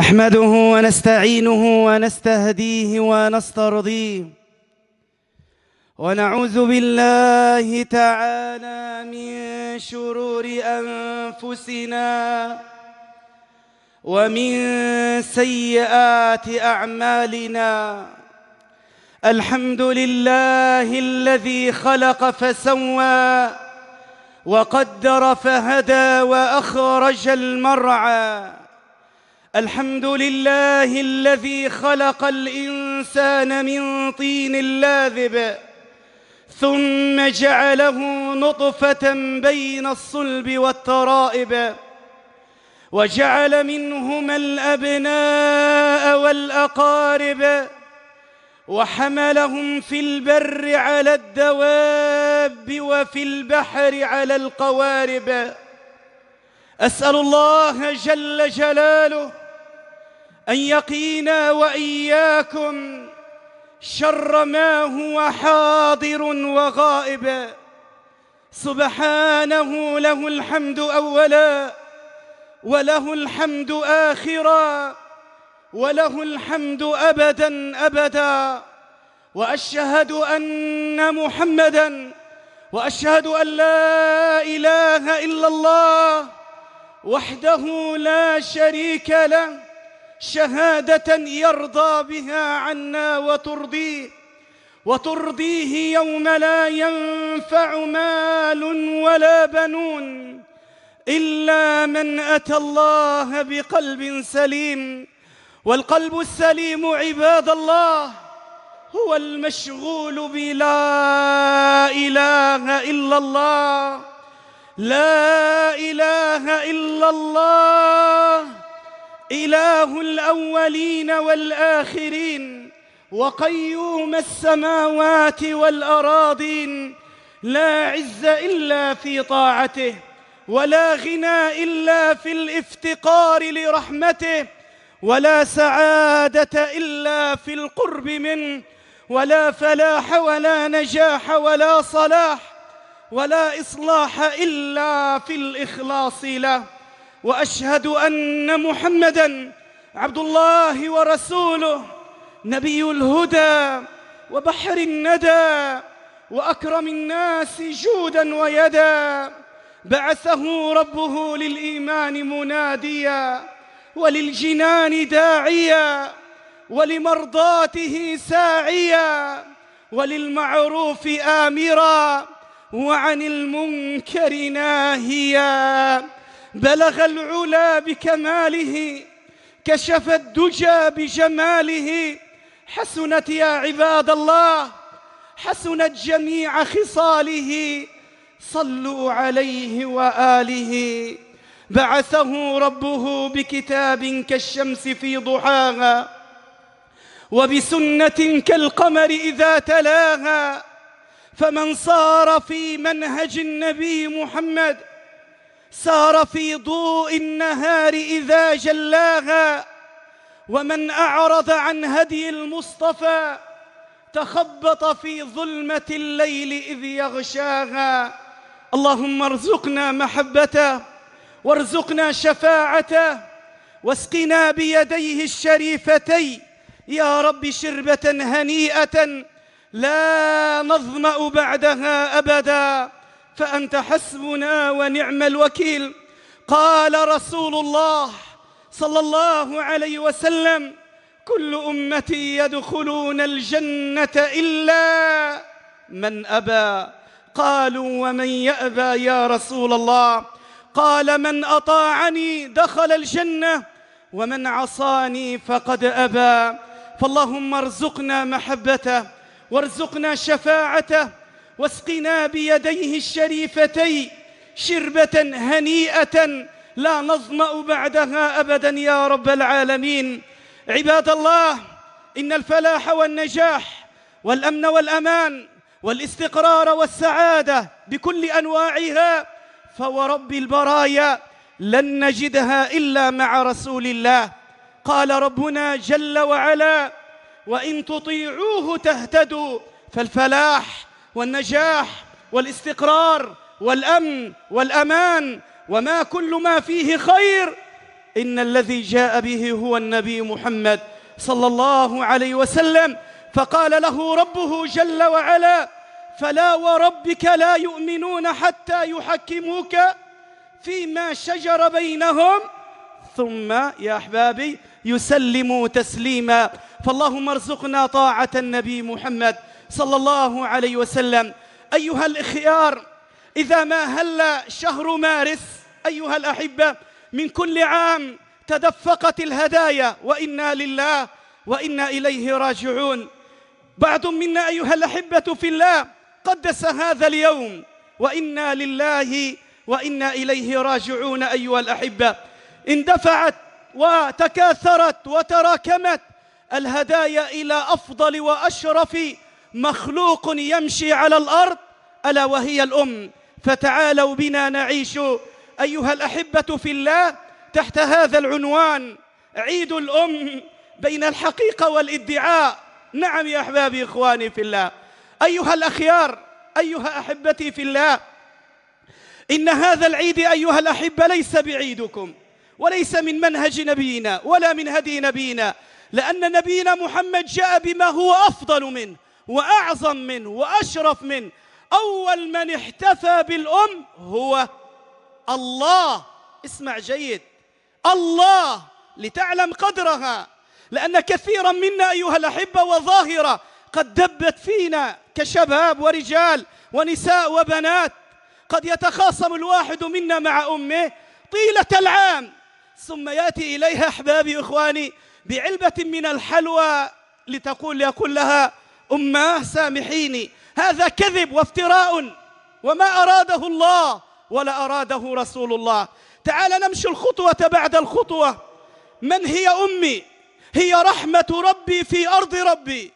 نحمده ونستعينه ونستهديه ونسترضيه ونعوذ بالله تعالى من شرور أنفسنا ومن سيئات أعمالنا الحمد لله الذي خلق فسوى وقدر فهدى وأخرج المرعى الحمد لله الذي خلق الإنسان من طين لاذب ثم جعله نطفة بين الصلب والترائب وجعل منهما الأبناء والأقارب وحملهم في البر على الدواب وفي البحر على القوارب أسأل الله جل جلاله أن يقينا وإياكم شر ما هو حاضر وغائب سبحانه له الحمد أولا وله الحمد آخرا وله الحمد أبدا أبدا وأشهد أن محمدا وأشهد أن لا إله إلا الله وحده لا شريك له شهادة يرضى بها عنا وترضيه وترضيه يوم لا ينفع مال ولا بنون إلا من أتى الله بقلب سليم والقلب السليم عباد الله هو المشغول بلا إله إلا الله لا إله إلا الله إله الأولين والآخرين وقيوم السماوات والأراضين لا عز إلا في طاعته ولا غنى إلا في الافتقار لرحمته ولا سعادة إلا في القرب منه ولا فلاح ولا نجاح ولا صلاح ولا إصلاح إلا في الإخلاص له واشهد ان محمدا عبد الله ورسوله نبي الهدى وبحر الندى واكرم الناس جودا ويدا بعثه ربه للايمان مناديا وللجنان داعيا ولمرضاته ساعيا وللمعروف امرا وعن المنكر ناهيا بلغ العلا بكماله كشف الدجى بجماله حسنت يا عباد الله حسنت جميع خصاله صلوا عليه وآله بعثه ربه بكتاب كالشمس في ضحاها وبسنة كالقمر إذا تلاها فمن صار في منهج النبي محمد سار في ضوء النهار إذا جلاها ومن أعرض عن هدي المصطفى تخبط في ظلمة الليل إذ يغشاها اللهم ارزقنا محبته وارزقنا شفاعته واسقنا بيديه الشريفتين يا رب شربة هنيئة لا نظمأ بعدها أبداً فأنت حسبنا ونعم الوكيل قال رسول الله صلى الله عليه وسلم كل أمتي يدخلون الجنة إلا من أبى قالوا ومن يأبى يا رسول الله قال من أطاعني دخل الجنة ومن عصاني فقد أبى فاللهم ارزقنا محبته وارزقنا شفاعته واسقنا بيديه الشريفتي شربة هنيئة لا نظمأ بعدها أبدا يا رب العالمين عباد الله إن الفلاح والنجاح والأمن والأمان والاستقرار والسعادة بكل أنواعها فورب البرايا لن نجدها إلا مع رسول الله قال ربنا جل وعلا وإن تطيعوه تهتدوا فالفلاح والنجاح والاستقرار والأمن والأمان وما كل ما فيه خير إن الذي جاء به هو النبي محمد صلى الله عليه وسلم فقال له ربه جل وعلا فلا وربك لا يؤمنون حتى يحكموك فيما شجر بينهم ثم يا أحبابي يسلموا تسليما فاللهم ارزقنا طاعة النبي محمد صلى الله عليه وسلم أيها الإخيار إذا ما هل شهر مارس أيها الأحبة من كل عام تدفقت الهدايا وإنا لله وإنا إليه راجعون بعض منا أيها الأحبة في الله قدس هذا اليوم وإنا لله وإنا إليه راجعون أيها الأحبة اندفعت وتكاثرت وتراكمت الهدايا إلى أفضل وأشرف مخلوق يمشي على الأرض ألا وهي الأم فتعالوا بنا نعيش أيها الأحبة في الله تحت هذا العنوان عيد الأم بين الحقيقة والإدعاء نعم يا أحبابي إخواني في الله أيها الأخيار أيها أحبتي في الله إن هذا العيد أيها الأحبة ليس بعيدكم وليس من منهج نبينا ولا من هدي نبينا لأن نبينا محمد جاء بما هو أفضل منه وأعظم منه وأشرف منه أول من احتفى بالأم هو الله اسمع جيد الله لتعلم قدرها لأن كثيرا منا أيها الأحبة وظاهرة قد دبت فينا كشباب ورجال ونساء وبنات قد يتخاصم الواحد منا مع أمه طيلة العام ثم يأتي إليها أحبابي إخواني بعلبة من الحلوى لتقول يقول لها أماه سامحيني هذا كذب وافتراء وما أراده الله ولا أراده رسول الله تعال نمشي الخطوة بعد الخطوة من هي أمي هي رحمة ربي في أرض ربي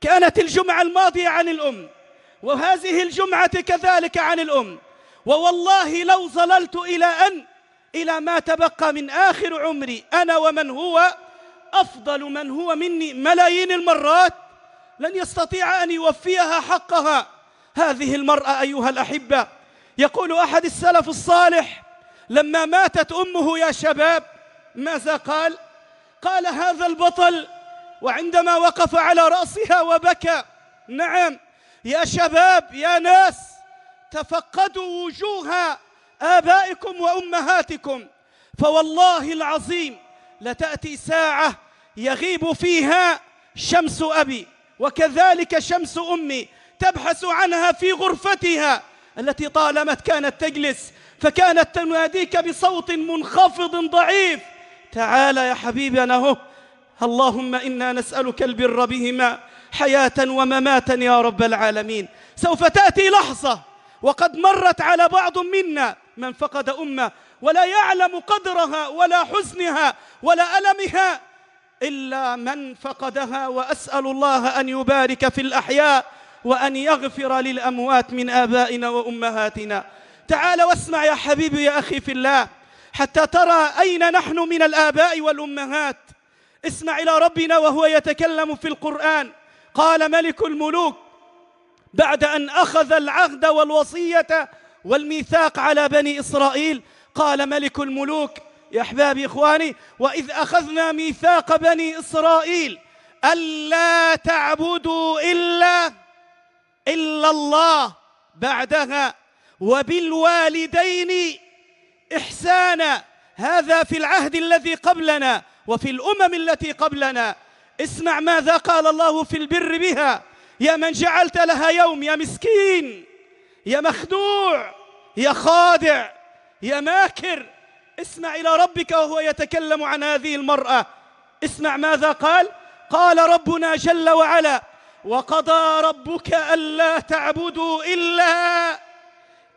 كانت الجمعة الماضية عن الأم وهذه الجمعة كذلك عن الأم ووالله لو ظللت إلى أن إلى ما تبقى من آخر عمري أنا ومن هو أفضل من هو مني ملايين المرات لن يستطيع أن يوفيها حقها هذه المرأة أيها الأحبة يقول أحد السلف الصالح لما ماتت أمه يا شباب ماذا قال؟ قال هذا البطل وعندما وقف على رأسها وبكى نعم يا شباب يا ناس تفقدوا وجوه آبائكم وأمهاتكم فوالله العظيم لتأتي ساعة يغيب فيها شمس أبي وكذلك شمس أمي تبحث عنها في غرفتها التي طالما كانت تجلس فكانت تناديك بصوت منخفض ضعيف تعال يا حبيبي أنا هو اللهم إنا نسألك البر بهما حياة ومماتا يا رب العالمين سوف تأتي لحظة وقد مرت على بعض منا من فقد أمه ولا يعلم قدرها ولا حزنها ولا ألمها إلا من فقدها وأسأل الله أن يبارك في الأحياء وأن يغفر للأموات من آبائنا وأمهاتنا تعال واسمع يا حبيبي يا أخي في الله حتى ترى أين نحن من الآباء والأمهات اسمع إلى ربنا وهو يتكلم في القرآن قال ملك الملوك بعد أن أخذ العهد والوصية والميثاق على بني إسرائيل قال ملك الملوك يا أحبابي إخواني وإذ أخذنا ميثاق بني إسرائيل ألا تعبدوا إلا إلا الله بعدها وبالوالدين إحسانا هذا في العهد الذي قبلنا وفي الأمم التي قبلنا اسمع ماذا قال الله في البر بها يا من جعلت لها يوم يا مسكين يا مخدوع يا خادع يا ماكر اسمع إلى ربك وهو يتكلم عن هذه المرأة اسمع ماذا قال قال ربنا جل وعلا وقضى ربك ألا تعبدوا إلا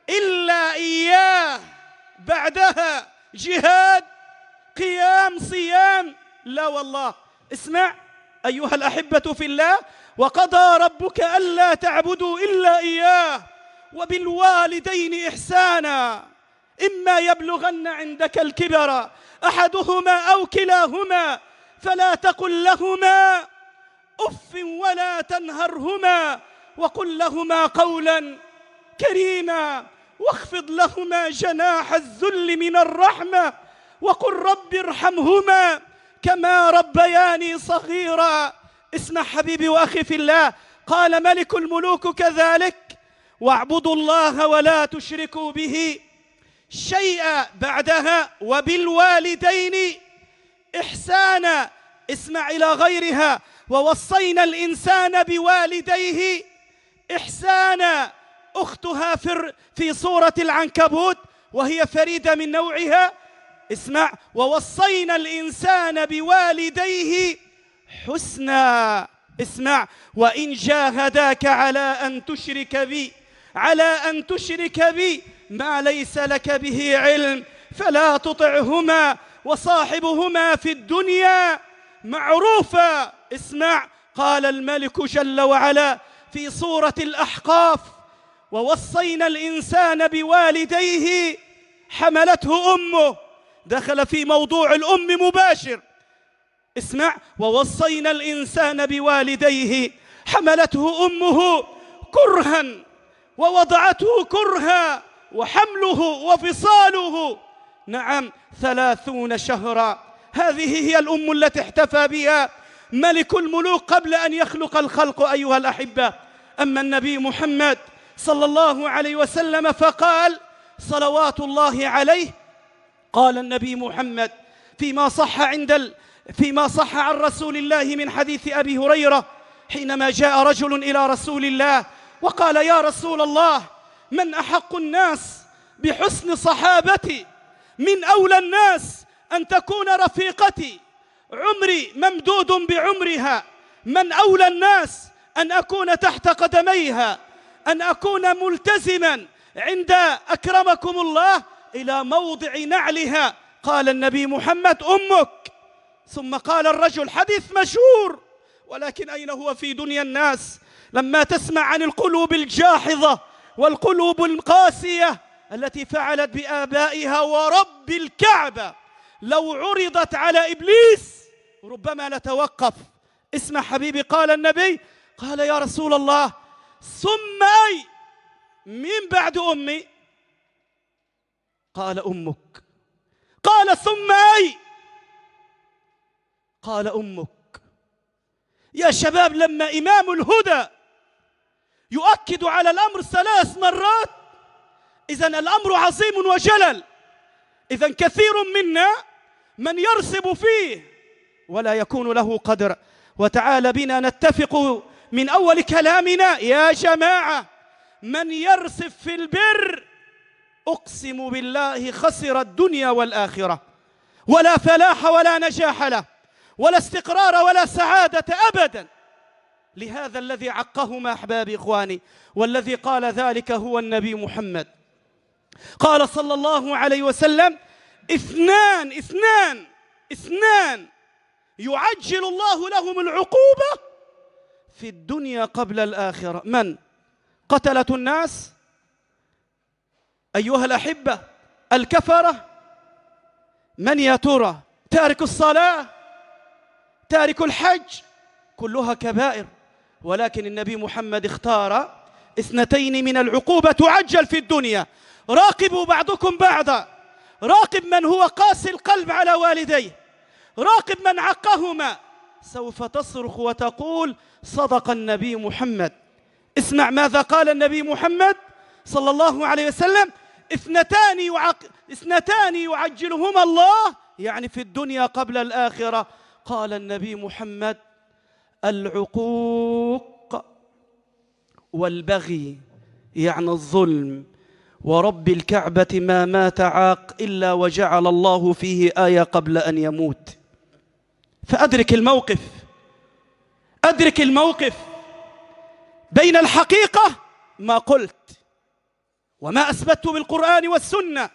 إلا إياه بعدها جهاد قيام صيام لا والله اسمع أيها الأحبة في الله وقضى ربك ألا تعبدوا إلا إياه وبالوالدين إحسانا إما يبلغن عندك الكبر أحدهما أو كلاهما فلا تقل لهما أف ولا تنهرهما وقل لهما قولا كريما واخفض لهما جناح الذل من الرحمة وقل رب ارحمهما كما ربياني صغيرا اسمع حبيبي وأخي في الله قال ملك الملوك كذلك واعبدوا الله ولا تشركوا به شيئا بعدها وبالوالدين إحسانا اسمع إلى غيرها ووصينا الإنسان بوالديه إحسانا أختها في, في صورة العنكبوت وهي فريدة من نوعها اسمع ووصينا الإنسان بوالديه حسنا اسمع وإن جاهداك على أن تشرك بي على أن تشرك بي ما ليس لك به علم فلا تطعهما وصاحبهما في الدنيا معروفا اسمع قال الملك جل وعلا في سورة الأحقاف ووصينا الإنسان بوالديه حملته أمه دخل في موضوع الأم مباشر اسمع ووصينا الإنسان بوالديه حملته أمه كرها ووضعته كرها وحمله وفصاله نعم ثلاثون شهرا هذه هي الأم التي احتفى بها ملك الملوك قبل أن يخلق الخلق أيها الأحبة أما النبي محمد صلى الله عليه وسلم فقال صلوات الله عليه قال النبي محمد فيما صح عند ال فيما صح عن رسول الله من حديث أبي هريرة حينما جاء رجل إلى رسول الله وقال يا رسول الله من أحق الناس بحسن صحابتي من أولى الناس أن تكون رفيقتي عمري ممدود بعمرها من أولى الناس أن أكون تحت قدميها أن أكون ملتزما عند أكرمكم الله إلى موضع نعلها قال النبي محمد أمك ثم قال الرجل حديث مشهور ولكن أين هو في دنيا الناس لما تسمع عن القلوب الجاحظة والقلوب القاسية التي فعلت بآبائها ورب الكعبة لو عرضت على إبليس ربما نتوقف اسمع حبيبي قال النبي قال يا رسول الله ثم أي من بعد أمي قال أمك قال ثم أي قال أمك يا شباب لما إمام الهدى يؤكد على الأمر ثلاث مرات إذا الأمر عظيم وجلل إذا كثير منا من يرسب فيه ولا يكون له قدر وتعالى بنا نتفق من أول كلامنا يا جماعة من يرسب في البر أقسم بالله خسر الدنيا والآخرة ولا فلاح ولا نجاح له ولا استقرار ولا سعادة أبدا لهذا الذي عقهما أحبابي إخواني والذي قال ذلك هو النبي محمد قال صلى الله عليه وسلم اثنان اثنان اثنان يعجل الله لهم العقوبة في الدنيا قبل الآخرة من؟ قتلة الناس أيها الأحبة الكفرة من يا ترى تارك الصلاة تارك الحج كلها كبائر ولكن النبي محمد اختار اثنتين من العقوبة تعجل في الدنيا راقبوا بعضكم بعضا راقب من هو قاسي القلب على والديه راقب من عقهما سوف تصرخ وتقول صدق النبي محمد اسمع ماذا قال النبي محمد صلى الله عليه وسلم اثنتان يعق... اثنتان يعجلهما الله يعني في الدنيا قبل الآخرة قال النبي محمد العقوق والبغي يعني الظلم ورب الكعبة ما مات عاق إلا وجعل الله فيه آية قبل أن يموت فأدرك الموقف أدرك الموقف بين الحقيقة ما قلت وما أثبته بالقرآن والسنة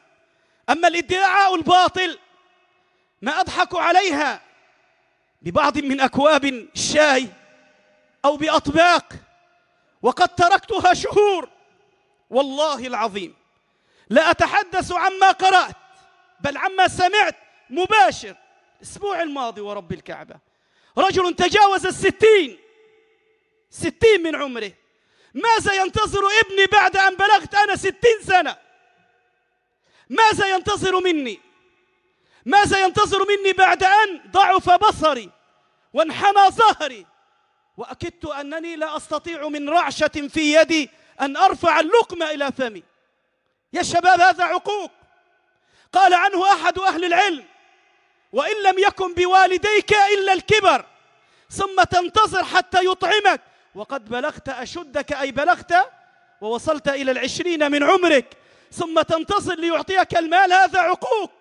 أما الادعاء الباطل ما أضحك عليها ببعض من أكواب الشاي أو بأطباق وقد تركتها شهور والله العظيم لا أتحدث عما قرأت بل عما سمعت مباشر الأسبوع الماضي ورب الكعبة رجل تجاوز الستين ستين من عمره ماذا ينتظر ابني بعد أن بلغت أنا ستين سنة ماذا ينتظر مني ماذا ينتظر مني بعد أن ضعف بصري وانحنى ظهري وأكدت أنني لا أستطيع من رعشة في يدي أن أرفع اللقمة إلى فمي يا شباب هذا عقوق قال عنه أحد أهل العلم وإن لم يكن بوالديك إلا الكبر ثم تنتظر حتى يطعمك وقد بلغت أشدك أي بلغت ووصلت إلى العشرين من عمرك ثم تنتظر ليعطيك المال هذا عقوق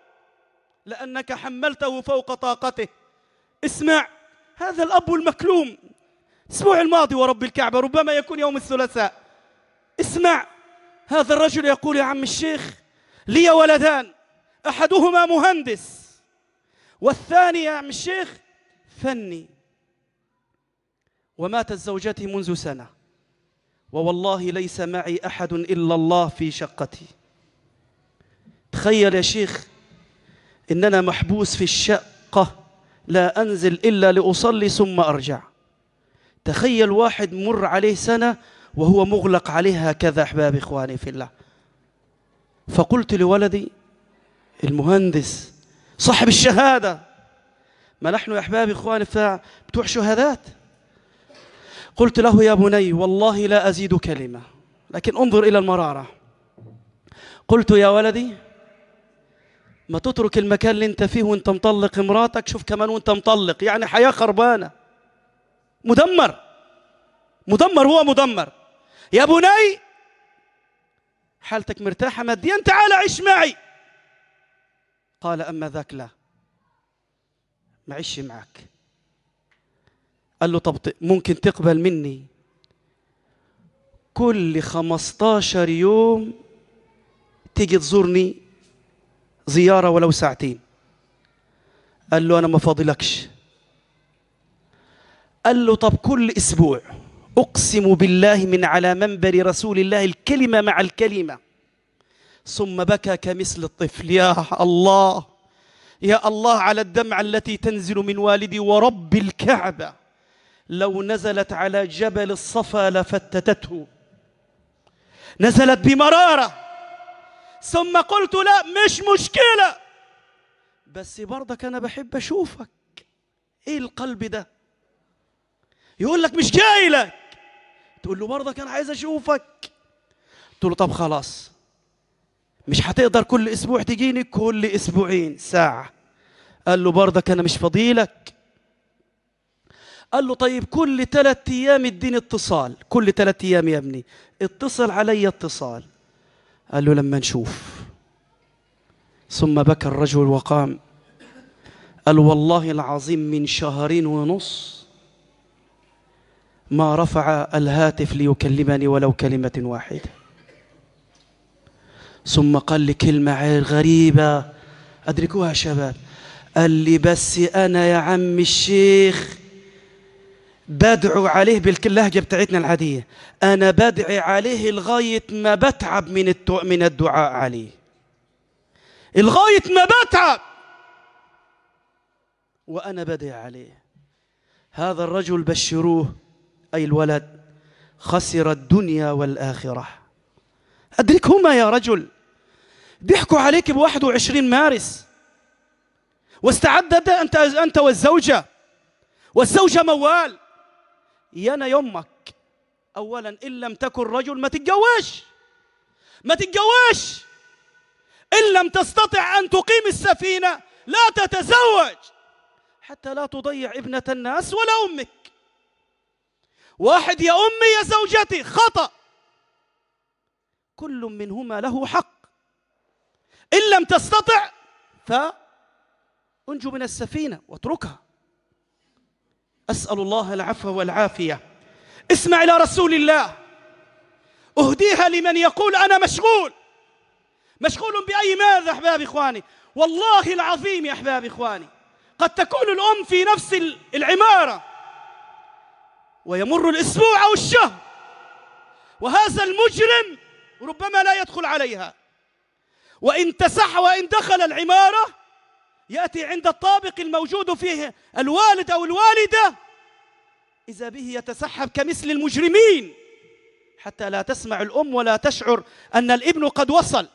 لأنك حملته فوق طاقته اسمع هذا الأب المكلوم الأسبوع الماضي ورب الكعبة ربما يكون يوم الثلاثاء اسمع هذا الرجل يقول يا عم الشيخ لي ولدان أحدهما مهندس والثاني يا عم الشيخ فني وماتت زوجتي منذ سنة ووالله ليس معي أحد إلا الله في شقتي تخيل يا شيخ إننا محبوس في الشقة لا أنزل إلا لأصلي ثم أرجع تخيل واحد مر عليه سنة وهو مغلق عليها هكذا أحباب إخواني في الله فقلت لولدي المهندس صاحب الشهادة ما نحن يا أحبابي إخواني بتوع شهادات قلت له يا بني والله لا أزيد كلمة لكن انظر إلى المرارة قلت يا ولدي ما تترك المكان اللي انت فيه وانت مطلق امراتك شوف كمان وانت مطلق يعني حياة خربانة مدمر مدمر هو مدمر يا بني حالتك مرتاحة ماديا تعال عيش معي قال أما ذاك لا ما عيش معك قال له طب ممكن تقبل مني كل خمستاشر يوم تيجي تزورني زيارة ولو ساعتين قال له أنا ما فاضلكش قال له طب كل أسبوع أقسم بالله من على منبر رسول الله الكلمة مع الكلمة ثم بكى كمثل الطفل يا الله يا الله على الدمعة التي تنزل من والدي ورب الكعبة لو نزلت على جبل الصفا لفتتته نزلت بمراره ثم قلت لا مش مشكلة بس برضك أنا بحب أشوفك إيه القلب ده يقول لك مش جاي لك تقول له برضك أنا عايز أشوفك تقول له طب خلاص مش هتقدر كل أسبوع تجيني كل أسبوعين ساعة قال له برضك أنا مش فضيلك قال له طيب كل ثلاث أيام اديني اتصال كل ثلاث أيام يا ابني اتصل علي اتصال قال له لما نشوف ثم بكى الرجل وقام قال والله العظيم من شهرين ونص ما رفع الهاتف ليكلمني ولو كلمة واحدة ثم قال لي كلمة غريبة أدركوها شباب قال لي بس أنا يا عم الشيخ بدعوا عليه باللهجة بتاعتنا العادية أنا بدعي عليه لغاية ما بتعب من التو... من الدعاء عليه لغاية ما بتعب وأنا بدعي عليه هذا الرجل بشروه أي الولد خسر الدنيا والآخرة أدركهما يا رجل ضحكوا عليك ب 21 مارس واستعدت أنت, أنت والزوجة والزوجة موال انا يمك اولا ان لم تكن رجل ما تتجوزش ما تتجوزش ان لم تستطع ان تقيم السفينه لا تتزوج حتى لا تضيع ابنه الناس ولا امك واحد يا امي يا زوجتي خطا كل منهما له حق ان لم تستطع فانجو من السفينه واتركها أسأل الله العفو والعافية اسمع إلى رسول الله أهديها لمن يقول أنا مشغول مشغول بأي ماذا أحباب إخواني والله العظيم يا أحباب إخواني قد تكون الأم في نفس العمارة ويمر الأسبوع أو الشهر وهذا المجرم ربما لا يدخل عليها وإن تسح وإن دخل العمارة يأتي عند الطابق الموجود فيه الوالد أو الوالدة إذا به يتسحب كمثل المجرمين حتى لا تسمع الأم ولا تشعر أن الابن قد وصل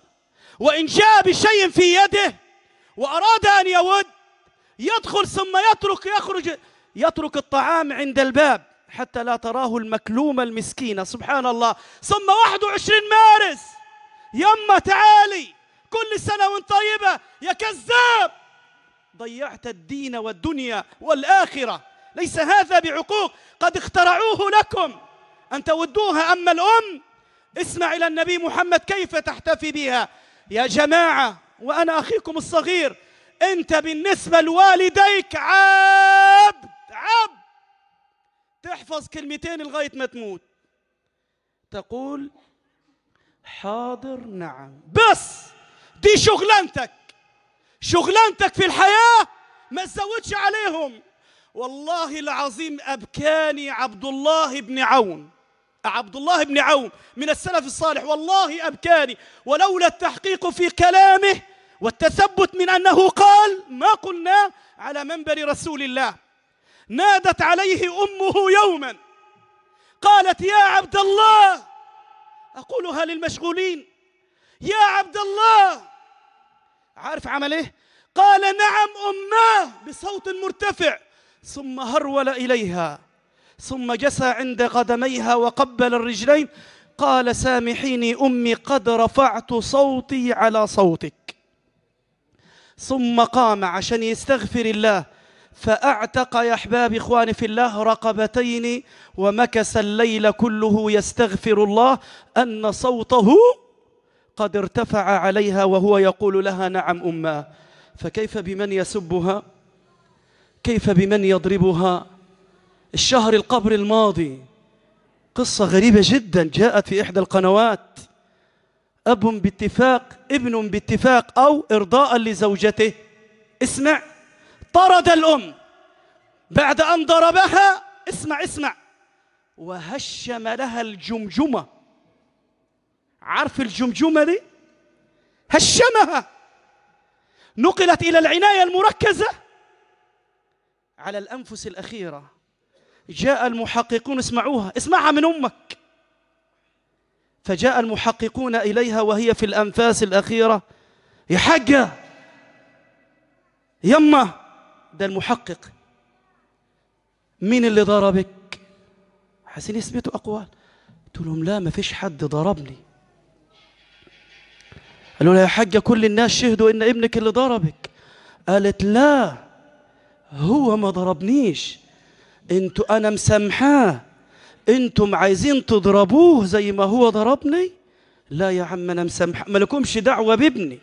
وإن جاء بشيء في يده وأراد أن يود يدخل ثم يترك يخرج يترك الطعام عند الباب حتى لا تراه المكلومة المسكينة سبحان الله ثم 21 مارس يما تعالي كل سنة وانت طيبة يا كذاب ضيعت الدين والدنيا والآخرة ليس هذا بعقوق قد اخترعوه لكم أن تودوها أما الأم اسمع إلى النبي محمد كيف تحتفي بها يا جماعة وأنا أخيكم الصغير أنت بالنسبة لوالديك عبد عبد تحفظ كلمتين لغاية ما تموت تقول حاضر نعم بس دي شغلانتك شغلانتك في الحياة ما تزودش عليهم والله العظيم أبكاني عبد الله بن عون عبد الله بن عون من السلف الصالح والله أبكاني ولولا التحقيق في كلامه والتثبت من أنه قال ما قلنا على منبر رسول الله نادت عليه أمه يوما قالت يا عبد الله أقولها للمشغولين يا عبد الله عارف عمل ايه قال نعم اماه بصوت مرتفع ثم هرول اليها ثم جسى عند قدميها وقبل الرجلين قال سامحيني امي قد رفعت صوتي على صوتك ثم قام عشان يستغفر الله فأعتق يا أحباب إخواني في الله رقبتين ومكس الليل كله يستغفر الله أن صوته قد ارتفع عليها وهو يقول لها نعم أمه فكيف بمن يسبها كيف بمن يضربها الشهر القبر الماضي قصة غريبة جدا جاءت في إحدى القنوات أب باتفاق ابن باتفاق أو إرضاء لزوجته اسمع طرد الأم بعد أن ضربها اسمع اسمع وهشم لها الجمجمة عارف الجمجمة دي هشمها نقلت إلى العناية المركزة على الأنفس الأخيرة جاء المحققون اسمعوها اسمعها من أمك فجاء المحققون إليها وهي في الأنفاس الأخيرة يا حاجة يما ده المحقق مين اللي ضربك عايزين يثبتوا أقوال قلت لهم لا ما فيش حد ضربني قالوا لها يا حاجة كل الناس شهدوا إن ابنك اللي ضربك قالت لا هو ما ضربنيش انتوا أنا مسامحاه انتم عايزين تضربوه زي ما هو ضربني لا يا عم أنا مسامحاه مالكمش دعوة بابني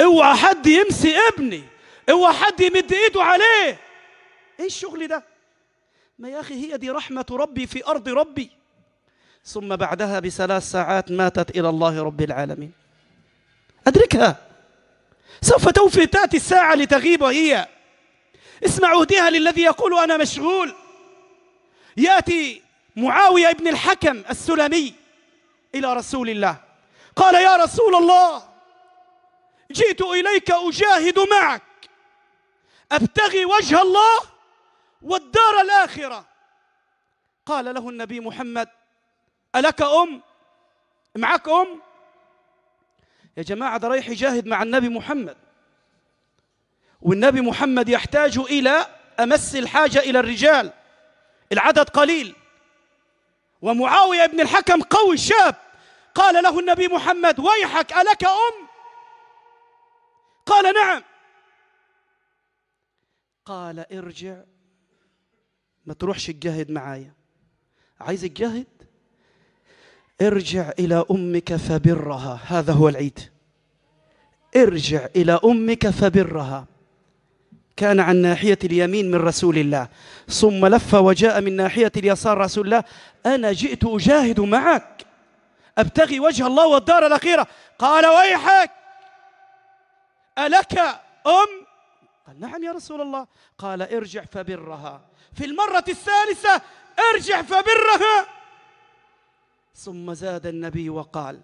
اوعى حد يمسي ابني اوعى حد يمد ايده عليه ايه الشغل ده ما يا اخي هي دي رحمه ربي في ارض ربي ثم بعدها بثلاث ساعات ماتت الى الله رب العالمين أدركها سوف توفي تأتي الساعة لتغيب هي اسمع أهديها للذي يقول أنا مشغول يأتي معاوية بن الحكم السلمي إلى رسول الله قال يا رسول الله جئت إليك أجاهد معك أبتغي وجه الله والدار الآخرة قال له النبي محمد ألك أم؟ معك أم؟ يا جماعة ده رايح يجاهد مع النبي محمد والنبي محمد يحتاج إلى أمس الحاجة إلى الرجال العدد قليل ومعاوية بن الحكم قوي شاب قال له النبي محمد ويحك ألك أم قال نعم قال ارجع ما تروحش تجاهد معايا عايز تجاهد ارجع إلى أمك فبرها هذا هو العيد ارجع إلى أمك فبرها كان عن ناحية اليمين من رسول الله ثم لف وجاء من ناحية اليسار رسول الله أنا جئت أجاهد معك أبتغي وجه الله والدار الأخيرة قال ويحك ألك أم قال نعم يا رسول الله قال ارجع فبرها في المرة الثالثة ارجع فبرها ثم زاد النبي وقال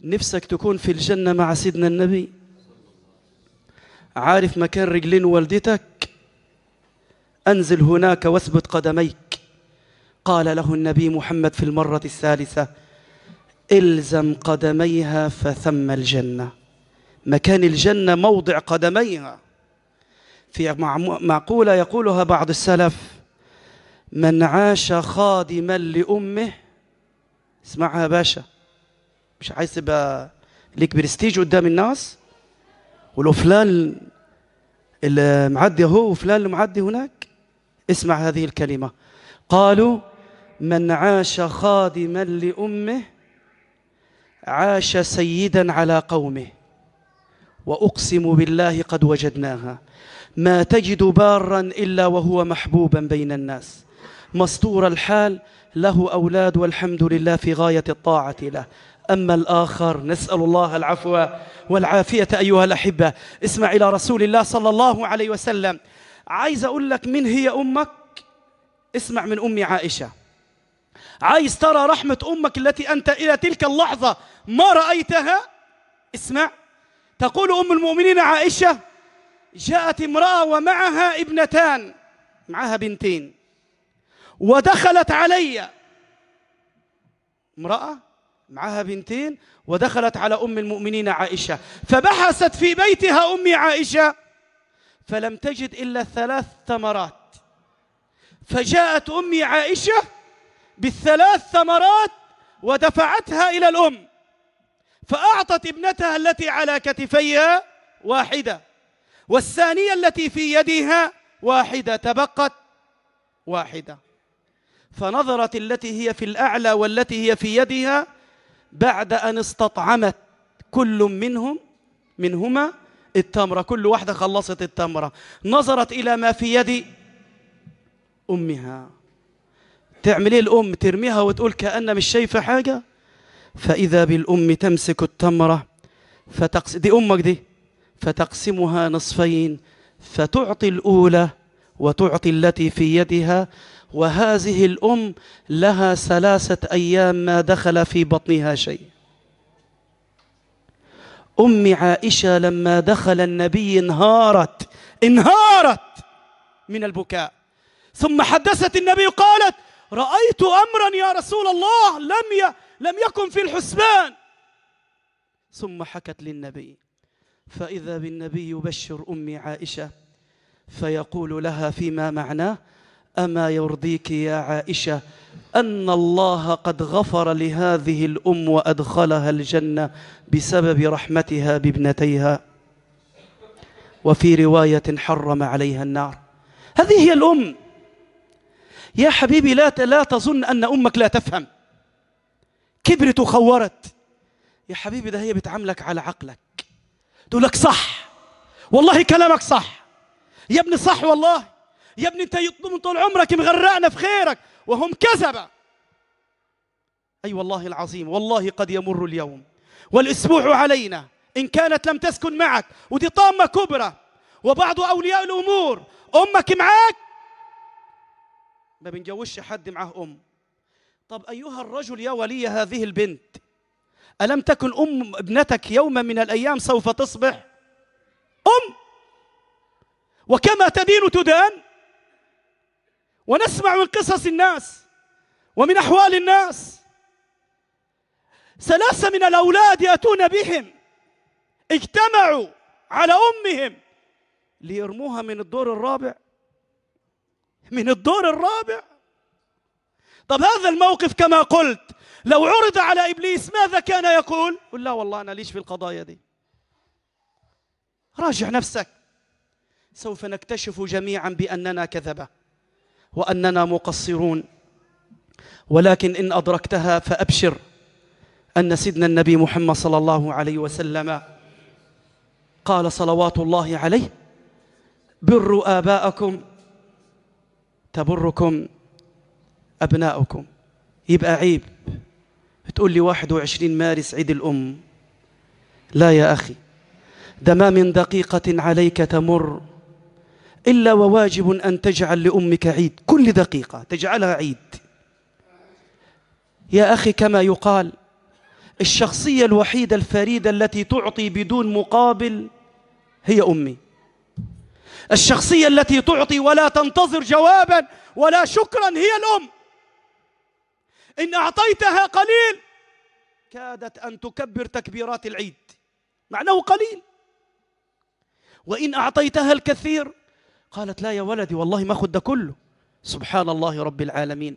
نفسك تكون في الجنة مع سيدنا النبي عارف مكان رجلين والدتك أنزل هناك واثبت قدميك قال له النبي محمد في المرة الثالثة إلزم قدميها فثم الجنة مكان الجنة موضع قدميها في معقولة يقولها بعض السلف من عاش خادما لأمه اسمعها يا باشا مش عايز تبقى ليك برستيج قدام الناس ولو فلان اللي معدي اهو وفلان اللي معدي هناك اسمع هذه الكلمة قالوا من عاش خادما لأمه عاش سيدا على قومه وأقسم بالله قد وجدناها ما تجد بارا إلا وهو محبوبا بين الناس مستور الحال له أولاد والحمد لله في غاية الطاعة له أما الآخر نسأل الله العفو والعافية أيها الأحبة اسمع إلى رسول الله صلى الله عليه وسلم عايز أقول لك من هي أمك اسمع من أم عائشة عايز ترى رحمة أمك التي أنت إلى تلك اللحظة ما رأيتها اسمع تقول أم المؤمنين عائشة جاءت امرأة ومعها ابنتان معها بنتين ودخلت علي امرأة معها بنتين ودخلت على أم المؤمنين عائشة فبحثت في بيتها أم عائشة فلم تجد إلا ثلاث ثمرات فجاءت أم عائشة بالثلاث ثمرات ودفعتها إلى الأم فأعطت ابنتها التي على كتفيها واحدة والثانية التي في يدها واحدة تبقت واحدة فنظرت التي هي في الأعلى والتي هي في يدها بعد أن استطعمت كل منهم منهما التمرة كل واحدة خلصت التمرة نظرت إلى ما في يد أمها تعمل ايه الأم ترميها وتقول كأن مش شايفة حاجة فإذا بالأم تمسك التمرة فتقس دي أمك دي فتقسمها نصفين فتعطي الأولى وتعطي التي في يدها وهذه الأم لها ثلاثة أيام ما دخل في بطنها شيء أم عائشة لما دخل النبي انهارت انهارت من البكاء ثم حدثت النبي قالت رأيت أمرا يا رسول الله لم ي... لم يكن في الحسبان ثم حكت للنبي فإذا بالنبي يبشر أم عائشة فيقول لها فيما معناه أما يرضيك يا عائشة أن الله قد غفر لهذه الأم وأدخلها الجنة بسبب رحمتها بابنتيها وفي رواية حرم عليها النار هذه هي الأم يا حبيبي لا لا تظن أن أمك لا تفهم كبرت وخورت يا حبيبي ده هي بتعاملك على عقلك تقول لك صح والله كلامك صح يا ابني صح والله يا ابني انت يطمن طول عمرك مغرقنا في خيرك وهم كذبه اي والله العظيم والله قد يمر اليوم والاسبوع علينا ان كانت لم تسكن معك ودي طامه كبرى وبعض اولياء الامور امك معاك ما بنجوش حد معاه ام طب ايها الرجل يا ولي هذه البنت الم تكن ام ابنتك يوما من الايام سوف تصبح ام وكما تدين تدان ونسمع من قصص الناس ومن أحوال الناس ثلاثة من الأولاد يأتون بهم اجتمعوا على أمهم ليرموها من الدور الرابع من الدور الرابع طب هذا الموقف كما قلت لو عرض على إبليس ماذا كان يقول قل لا والله أنا ليش في القضايا دي راجع نفسك سوف نكتشف جميعا بأننا كذبة واننا مقصرون ولكن ان ادركتها فابشر ان سيدنا النبي محمد صلى الله عليه وسلم قال صلوات الله عليه بروا اباءكم تبركم ابناؤكم يبقى عيب تقول لي 21 مارس عيد الام لا يا اخي ده ما من دقيقه عليك تمر إلا وواجب أن تجعل لأمك عيد كل دقيقة تجعلها عيد يا أخي كما يقال الشخصية الوحيدة الفريدة التي تعطي بدون مقابل هي أمي الشخصية التي تعطي ولا تنتظر جوابا ولا شكرا هي الأم إن أعطيتها قليل كادت أن تكبر تكبيرات العيد معناه قليل وإن أعطيتها الكثير قالت لا يا ولدي والله ما خد ده كله سبحان الله رب العالمين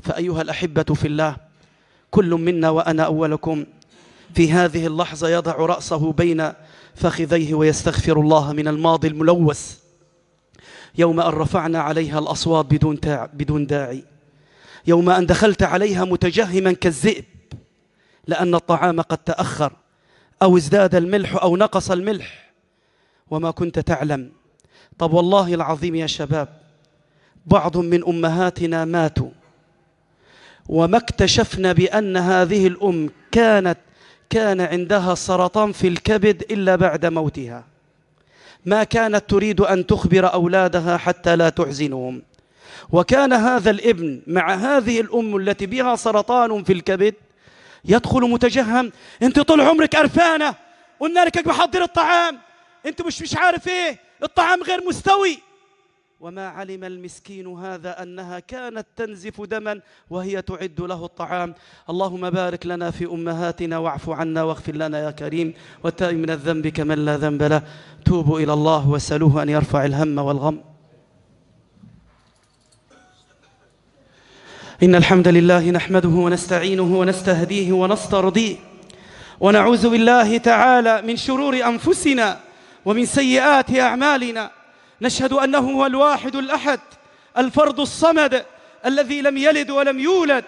فأيها الأحبة في الله كل منا وأنا أولكم في هذه اللحظة يضع رأسه بين فخذيه ويستغفر الله من الماضي الملوث يوم أن رفعنا عليها الأصوات بدون, بدون داعي يوم أن دخلت عليها متجهما كالذئب لأن الطعام قد تأخر أو ازداد الملح أو نقص الملح وما كنت تعلم طب والله العظيم يا شباب بعض من أمهاتنا ماتوا وما اكتشفنا بأن هذه الأم كانت كان عندها سرطان في الكبد إلا بعد موتها ما كانت تريد أن تخبر أولادها حتى لا تحزنهم وكان هذا الابن مع هذه الأم التي بها سرطان في الكبد يدخل متجهم أنت طول عمرك أرفانة قلنا لك بحضر الطعام أنت مش مش عارف إيه الطعام غير مستوي وما علم المسكين هذا انها كانت تنزف دما وهي تعد له الطعام اللهم بارك لنا في امهاتنا واعف عنا واغفر لنا يا كريم والتائب من الذنب كمن لا ذنب له توبوا الى الله واسالوه ان يرفع الهم والغم ان الحمد لله نحمده ونستعينه ونستهديه ونسترضيه ونعوذ بالله تعالى من شرور انفسنا ومن سيئات أعمالنا نشهد أنه هو الواحد الأحد الفرد الصمد الذي لم يلد ولم يولد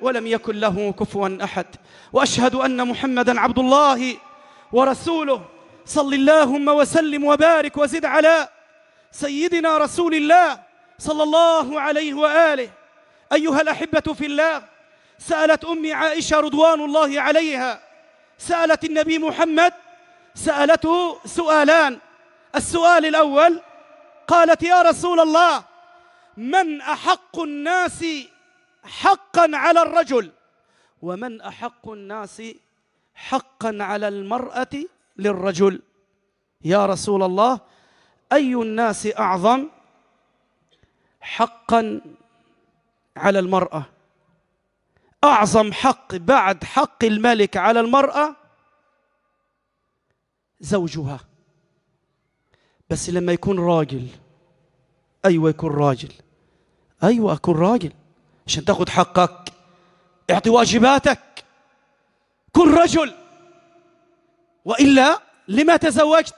ولم يكن له كفوا أحد وأشهد أن محمدا عبد الله ورسوله صل اللهم وسلم وبارك وزد على سيدنا رسول الله صلى الله عليه وآله أيها الأحبة في الله سألت أمي عائشة رضوان الله عليها سألت النبي محمد سألته سؤالان السؤال الأول قالت يا رسول الله من أحق الناس حقا على الرجل ومن أحق الناس حقا على المرأة للرجل يا رسول الله أي الناس أعظم حقا على المرأة أعظم حق بعد حق الملك على المرأة زوجها بس لما يكون راجل ايوه يكون راجل ايوه اكون راجل عشان تاخذ حقك اعطي واجباتك كن رجل والا لما تزوجت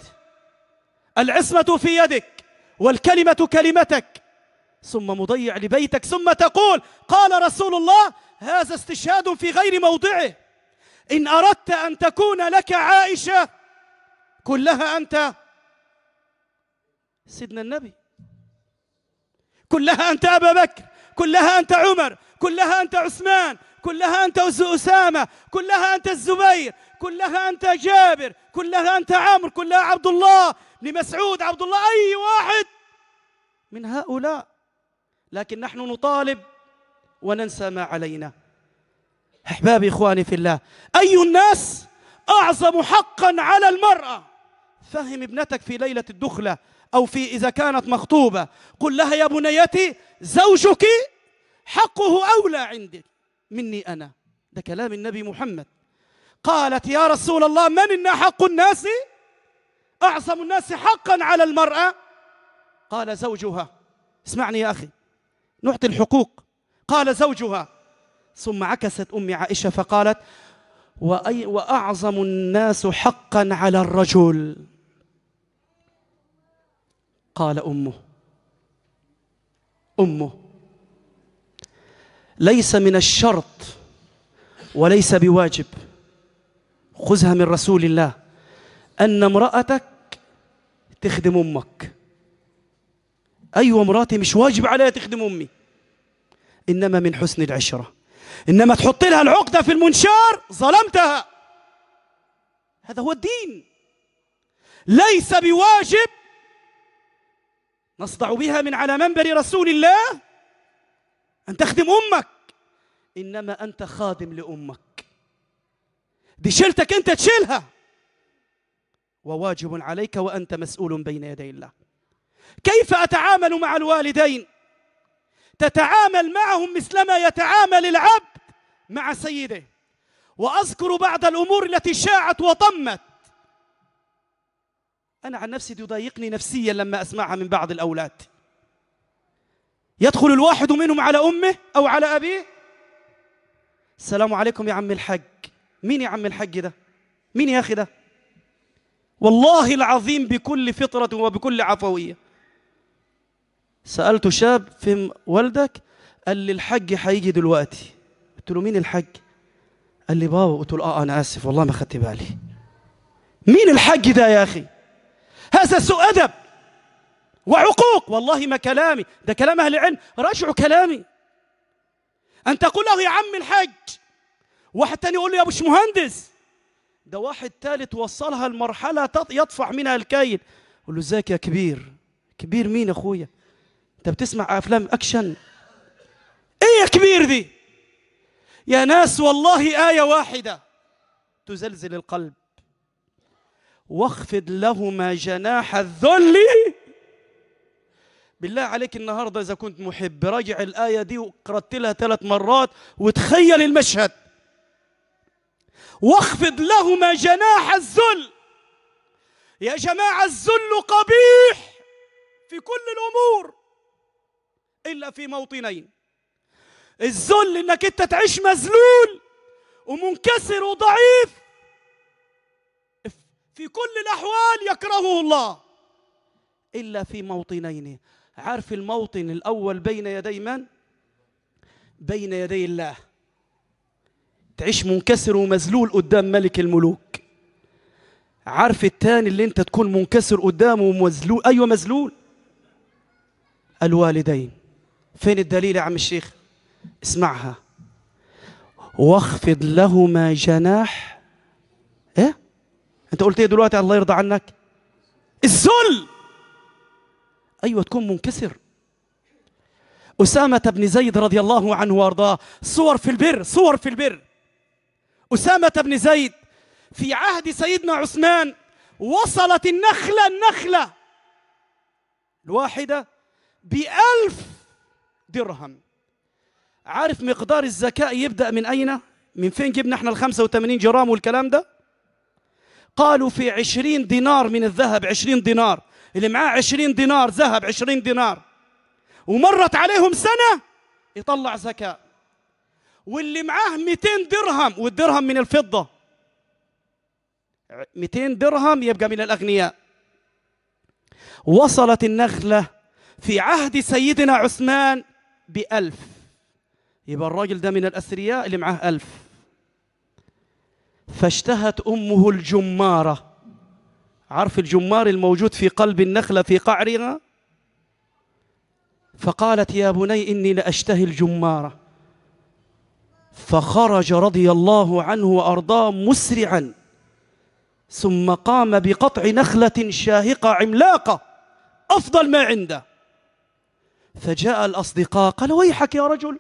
العصمه في يدك والكلمه كلمتك ثم مضيع لبيتك ثم تقول قال رسول الله هذا استشهاد في غير موضعه ان اردت ان تكون لك عائشه كلها أنت سيدنا النبي كلها أنت أبا بكر كلها أنت عمر كلها أنت عثمان كلها أنت أسامة كلها أنت الزبير كلها أنت جابر كلها أنت عمر كلها عبد الله لمسعود عبد الله أي واحد من هؤلاء لكن نحن نطالب وننسى ما علينا أحبابي إخواني في الله أي الناس أعظم حقا على المرأة فهم ابنتك في ليلة الدخلة أو في إذا كانت مخطوبة قل لها يا بنيتي زوجك حقه أولى عندي مني أنا ده كلام النبي محمد قالت يا رسول الله من إن حق الناس أعظم الناس حقا على المرأة قال زوجها اسمعني يا أخي نعطي الحقوق قال زوجها ثم عكست أم عائشة فقالت وأعظم الناس حقا على الرجل قال امه امه ليس من الشرط وليس بواجب خذها من رسول الله ان امراتك تخدم امك ايوه مراتي مش واجب عليها تخدم امي انما من حسن العشره انما تحط لها العقده في المنشار ظلمتها هذا هو الدين ليس بواجب نصدع بها من على منبر رسول الله أن تخدم أمك إنما أنت خادم لأمك دي شلتك أنت تشيلها وواجب عليك وأنت مسؤول بين يدي الله كيف أتعامل مع الوالدين تتعامل معهم مثلما يتعامل العبد مع سيده وأذكر بعض الأمور التي شاعت وطمت أنا عن نفسي تضايقني نفسيا لما أسمعها من بعض الأولاد يدخل الواحد منهم على أمه أو على أبيه السلام عليكم يا عم الحج مين يا عم الحج ده مين يا أخي ده والله العظيم بكل فطرة وبكل عفوية سألت شاب في والدك قال لي الحج هيجي دلوقتي قلت له مين الحج قال لي بابا قلت له اه انا اسف والله ما خدت بالي مين الحج ده يا اخي هذا سوء أدب وعقوق والله ما كلامي ده كلام أهل العلم راجعوا كلامي أن تقول له يا عم الحاج واحد تاني يقول له يا مهندس ده واحد تالت وصلها لمرحلة يدفع منها الكيل يقول له ازيك يا كبير كبير مين يا اخويا انت بتسمع افلام اكشن ايه يا كبير دي يا ناس والله آية واحدة تزلزل القلب واخفض لهما جناح الذل بالله عليك النهارده اذا كنت محب راجع الايه دي وقرات لها ثلاث مرات وتخيل المشهد واخفض لهما جناح الذل يا جماعه الذل قبيح في كل الامور الا في موطنين الذل انك انت تعيش مذلول ومنكسر وضعيف في كل الأحوال يكرهه الله إلا في موطنين عارف الموطن الأول بين يدي من؟ بين يدي الله تعيش منكسر ومذلول قدام ملك الملوك عارف الثاني اللي انت تكون منكسر قدامه ومذلول ايوه مذلول الوالدين فين الدليل يا عم الشيخ اسمعها واخفض لهما جناح ايه انت قلت ايه دلوقتي الله يرضى عنك الذل ايوه تكون منكسر أسامة بن زيد رضي الله عنه وارضاه صور في البر صور في البر أسامة بن زيد في عهد سيدنا عثمان وصلت النخلة النخلة الواحدة بألف درهم عارف مقدار الزكاة يبدأ من أين؟ من فين جبنا احنا ال 85 جرام والكلام ده؟ قالوا في عشرين دينار من الذهب عشرين دينار اللي معاه عشرين دينار ذهب عشرين دينار ومرت عليهم سنة يطلع زكاة واللي معاه 200 درهم والدرهم من الفضة 200 درهم يبقى من الأغنياء وصلت النخلة في عهد سيدنا عثمان بألف يبقى الراجل ده من الأثرياء اللي معاه ألف فاشتهت امه الجماره عرف الجمار الموجود في قلب النخله في قعرها فقالت يا بني اني لاشتهي الجماره فخرج رضي الله عنه وارضاه مسرعا ثم قام بقطع نخله شاهقه عملاقه افضل ما عنده فجاء الاصدقاء قال ويحك يا رجل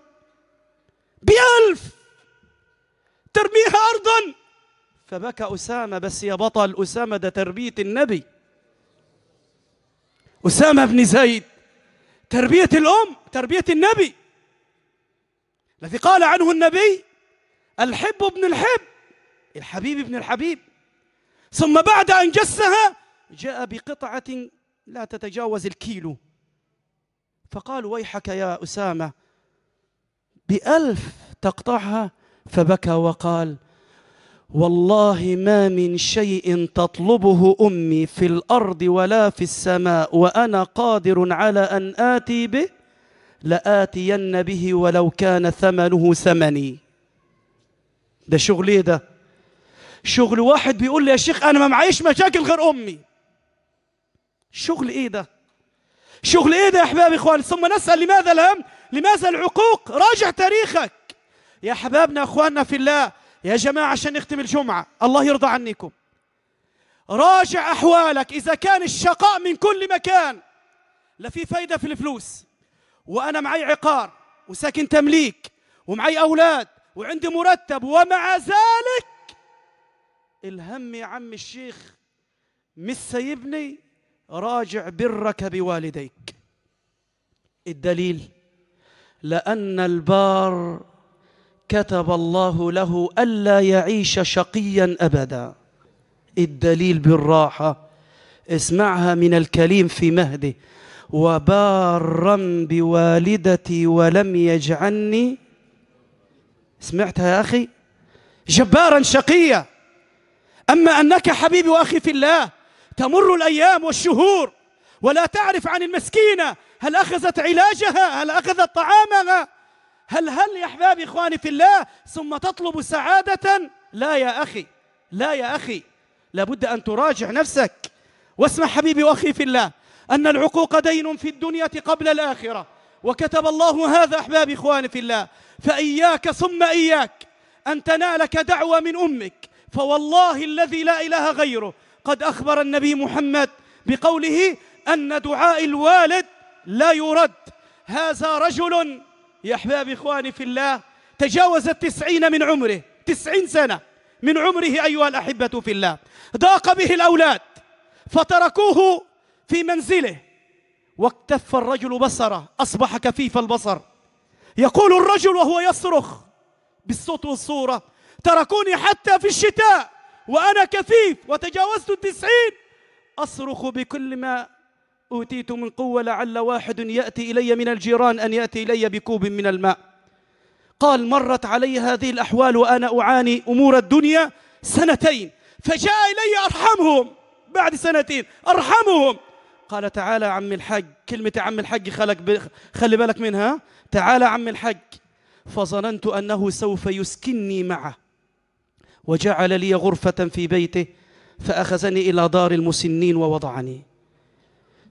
بألف ترميها أرضا فبكى أسامة بس يا بطل أسامة ده تربية النبي أسامة بن زيد تربية الأم تربية النبي الذي قال عنه النبي الحب ابن الحب الحبيب ابن الحبيب ثم بعد أن جسها جاء بقطعة لا تتجاوز الكيلو فقال ويحك يا أسامة بألف تقطعها فبكى وقال والله ما من شيء تطلبه امي في الارض ولا في السماء وانا قادر على ان اتي به لاتين به ولو كان ثمنه ثمني ده شغل ايه ده شغل واحد بيقول لي يا شيخ انا ما معيش مشاكل غير امي شغل ايه ده شغل ايه ده يا احبابي اخوان ثم نسال لماذا الهم لماذا العقوق راجع تاريخك يا احبابنا اخواننا في الله يا جماعة عشان نختم الجمعة الله يرضى عنكم راجع أحوالك إذا كان الشقاء من كل مكان لا في فايدة في الفلوس وأنا معي عقار وساكن تمليك ومعي أولاد وعندي مرتب ومع ذلك الهم يا عم الشيخ مش سايبني راجع برك بوالديك الدليل لأن البار كتب الله له ألا يعيش شقيا أبدا الدليل بالراحة اسمعها من الكليم في مهده وبارا بوالدتي ولم يجعلني سمعتها يا أخي جبارا شقيا أما أنك حبيبي وأخي في الله تمر الأيام والشهور ولا تعرف عن المسكينة هل أخذت علاجها هل أخذت طعامها هل هل يا أحبابي إخواني في الله ثم تطلب سعادة لا يا أخي لا يا أخي لابد أن تراجع نفسك واسمع حبيبي وأخي في الله أن العقوق دين في الدنيا قبل الآخرة وكتب الله هذا أحبابي إخواني في الله فإياك ثم إياك أن تنالك دعوة من أمك فوالله الذي لا إله غيره قد أخبر النبي محمد بقوله أن دعاء الوالد لا يرد هذا رجل يا أحباب إخواني في الله تجاوز التسعين من عمره تسعين سنة من عمره أيها الأحبة في الله ضاق به الأولاد فتركوه في منزله واكتف الرجل بصره أصبح كفيف البصر يقول الرجل وهو يصرخ بالصوت والصورة تركوني حتى في الشتاء وأنا كفيف وتجاوزت التسعين أصرخ بكل ما أوتيت من قوة لعل واحد يأتي إلي من الجيران أن يأتي إلي بكوب من الماء قال مرت علي هذه الأحوال وأنا أعاني أمور الدنيا سنتين فجاء إلي أرحمهم بعد سنتين أرحمهم قال تعالى عم الحج كلمة عم الحج خلك ب... خلي بالك منها تعالى عم الحج فظننت أنه سوف يسكنني معه وجعل لي غرفة في بيته فأخذني إلى دار المسنين ووضعني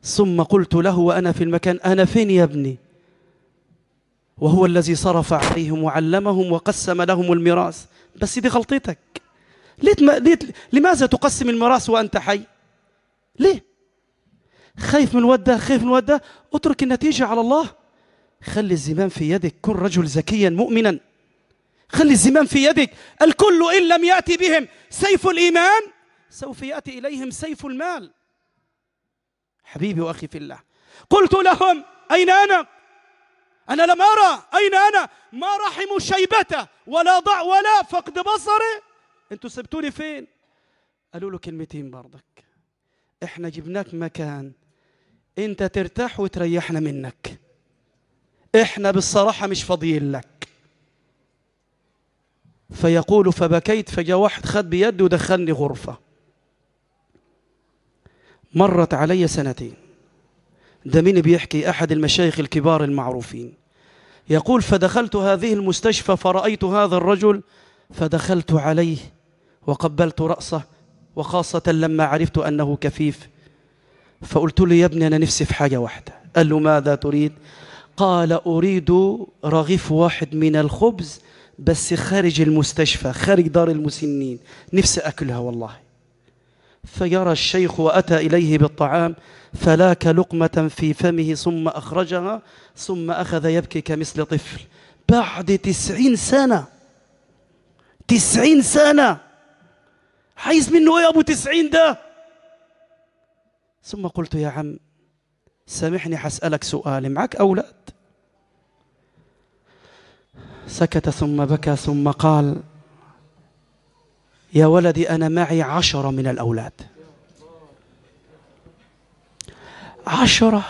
ثم قلت له وأنا في المكان أنا فين يا ابني وهو الذي صرف عليهم وعلمهم وقسم لهم الميراث بس دي غلطتك ليه ما ليه لماذا تقسم الميراث وأنت حي ليه خايف من ودة خايف من ودة اترك النتيجة على الله خلي الزمام في يدك كن رجل ذكيا مؤمنا خلي الزمام في يدك الكل إن لم يأتي بهم سيف الإيمان سوف يأتي إليهم سيف المال حبيبي وأخي في الله قلت لهم أين أنا أنا لم أرى أين أنا ما رحموا شيبته ولا ضع ولا فقد بصري أنتوا سبتوني فين قالوا له كلمتين برضك إحنا جبناك مكان أنت ترتاح وتريحنا منك إحنا بالصراحة مش فاضيين لك فيقول فبكيت فجاء واحد خد بيدي ودخلني غرفة مرت علي سنتين ده مين بيحكي أحد المشايخ الكبار المعروفين يقول فدخلت هذه المستشفى فرأيت هذا الرجل فدخلت عليه وقبلت رأسه وخاصة لما عرفت أنه كفيف فقلت له يا ابني أنا نفسي في حاجة واحدة قال له ماذا تريد قال أريد رغيف واحد من الخبز بس خارج المستشفى خارج دار المسنين نفسي أكلها والله فيرى الشيخ وأتى إليه بالطعام فلاك لقمة في فمه ثم أخرجها ثم أخذ يبكي كمثل طفل بعد تسعين سنة تسعين سنة عايز منه إيه أبو تسعين ده ثم قلت يا عم سامحني حسألك سؤال معك أولاد سكت ثم بكى ثم قال يا ولدي أنا معي عشرة من الأولاد عشرة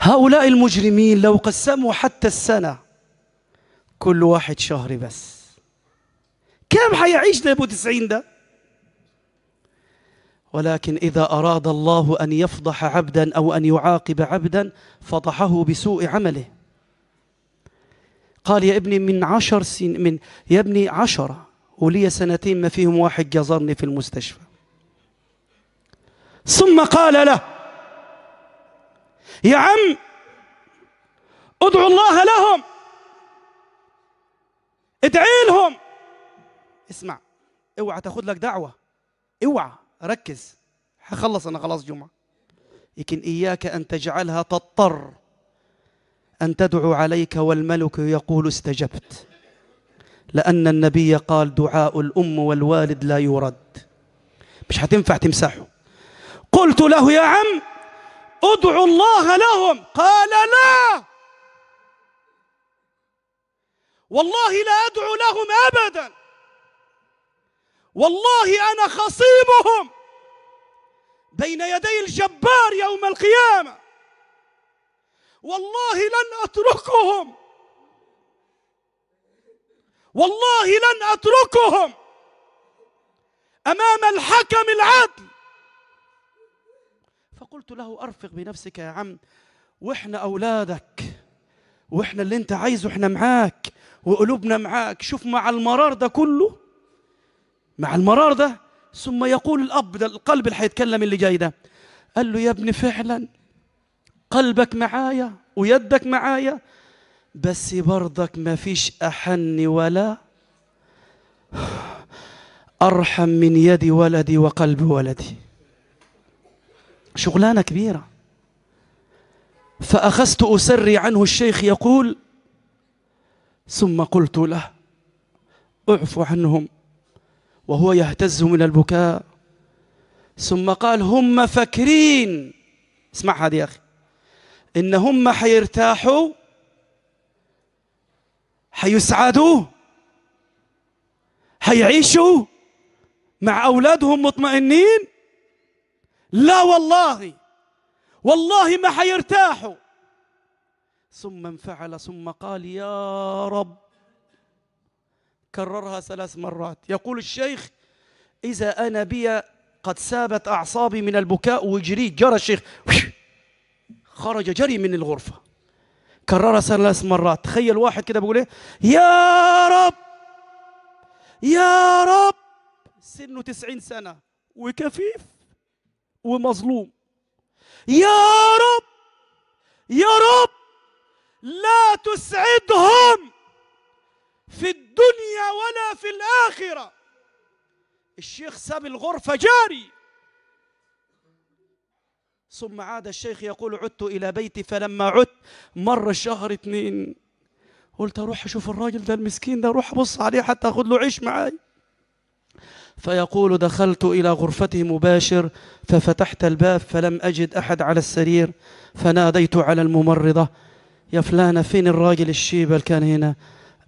هؤلاء المجرمين لو قسموا حتى السنة كل واحد شهر بس كم حيعيش ده ابو تسعين ده ولكن إذا أراد الله أن يفضح عبدا أو أن يعاقب عبدا فضحه بسوء عمله قال يا ابني من عشر سن من يا ابني عشرة ولي سنتين ما فيهم واحد جزرني في المستشفى ثم قال له يا عم ادعو الله لهم ادعي لهم اسمع اوعى تاخد لك دعوه اوعى ركز هخلص انا خلاص جمعه لكن اياك ان تجعلها تضطر ان تدعو عليك والملك يقول استجبت لأن النبي قال دعاء الأم والوالد لا يرد مش هتنفع تمسحه قلت له يا عم ادعوا الله لهم قال لا والله لا أدعو لهم أبدا والله أنا خصيمهم بين يدي الجبار يوم القيامة والله لن أتركهم والله لن اتركهم امام الحكم العدل فقلت له ارفق بنفسك يا عم واحنا اولادك واحنا اللي انت عايزه احنا معاك وقلوبنا معاك شوف مع المرار ده كله مع المرار ده ثم يقول الاب ده القلب اللي هيتكلم اللي جاي ده قال له يا ابني فعلا قلبك معايا ويدك معايا بس برضك ما فيش أحن ولا أرحم من يد ولدي وقلب ولدي شغلانة كبيرة فأخذت أسري عنه الشيخ يقول ثم قلت له اعف عنهم وهو يهتز من البكاء ثم قال هم فاكرين اسمع هذه يا أخي إن هم حيرتاحوا حيسعدوا حيعيشوا مع أولادهم مطمئنين لا والله والله ما حيرتاحوا ثم انفعل ثم قال يا رب كررها ثلاث مرات يقول الشيخ إذا أنا بي قد سابت أعصابي من البكاء وجري جرى الشيخ خرج جري من الغرفة كررها ثلاث مرات تخيل واحد كده بيقول ايه يا رب يا رب سنه تسعين سنة وكفيف ومظلوم يا رب يا رب لا تسعدهم في الدنيا ولا في الآخرة الشيخ ساب الغرفة جاري ثم عاد الشيخ يقول عدت إلى بيتي فلما عدت مر الشهر اثنين قلت أروح أشوف الراجل ده المسكين ده أروح أبص عليه حتى أخد له عيش معاي فيقول دخلت إلى غرفته مباشر ففتحت الباب فلم أجد أحد على السرير فناديت على الممرضة يا فلانة فين الراجل الشيبة اللي كان هنا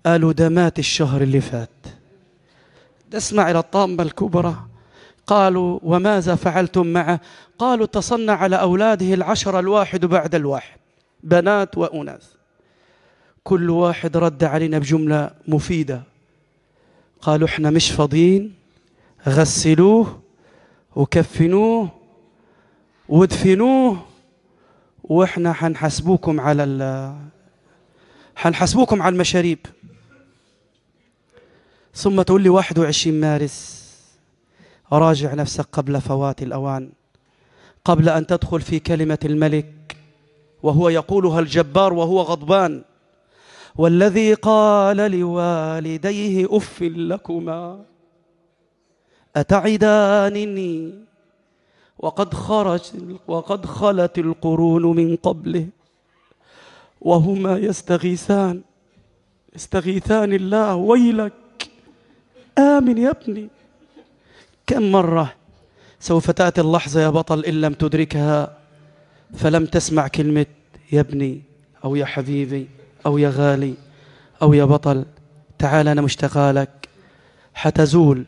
قالوا ده مات الشهر اللي فات تسمع اسمع إلى الطامة الكبرى قالوا وماذا فعلتم معه قالوا تصنع على أولاده العشرة الواحد بعد الواحد بنات وأناث كل واحد رد علينا بجملة مفيدة قالوا احنا مش فاضيين غسلوه وكفنوه وادفنوه واحنا حنحاسبوكم على ال حنحاسبوكم على المشاريب ثم تقول لي 21 مارس راجع نفسك قبل فوات الأوان قبل أن تدخل في كلمة الملك وهو يقولها الجبار وهو غضبان والذي قال لوالديه أف لكما أتعدانني وقد خرج وقد خلت القرون من قبله وهما يستغيثان يستغيثان الله ويلك آمن يا ابني كم مرة سوف تأتي اللحظة يا بطل إن لم تدركها فلم تسمع كلمة يا ابني أو يا حبيبي أو يا غالي أو يا بطل تعال أنا مشتاق لك حتزول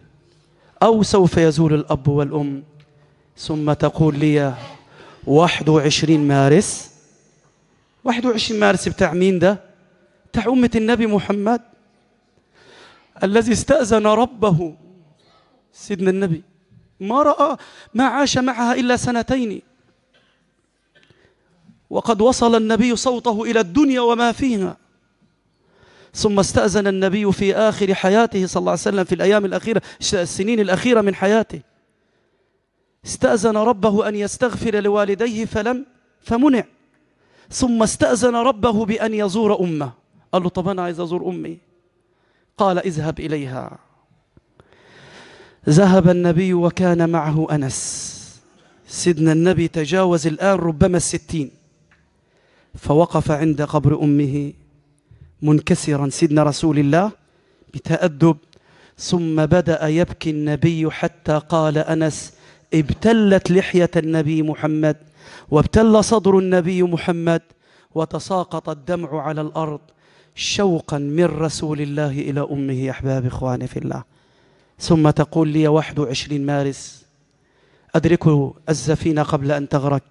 أو سوف يزول الأب والأم ثم تقول لي 21 مارس 21 مارس بتاع مين ده؟ بتاع أمة النبي محمد الذي استأذن ربه سيدنا النبي ما رأى ما عاش معها إلا سنتين وقد وصل النبي صوته إلى الدنيا وما فيها ثم استأذن النبي في آخر حياته صلى الله عليه وسلم في الأيام الأخيرة السنين الأخيرة من حياته استأذن ربه أن يستغفر لوالديه فلم فمنع ثم استأذن ربه بأن يزور أمه قال له طب أنا عايز أزور أمي قال اذهب إليها ذهب النبي وكان معه أنس سيدنا النبي تجاوز الآن ربما الستين فوقف عند قبر أمه منكسرا سيدنا رسول الله بتأدب ثم بدأ يبكي النبي حتى قال أنس ابتلت لحية النبي محمد وابتل صدر النبي محمد وتساقط الدمع على الأرض شوقا من رسول الله إلى أمه أحباب إخواني في الله ثم تقول لي 21 مارس أدرك السفينة قبل أن تغرق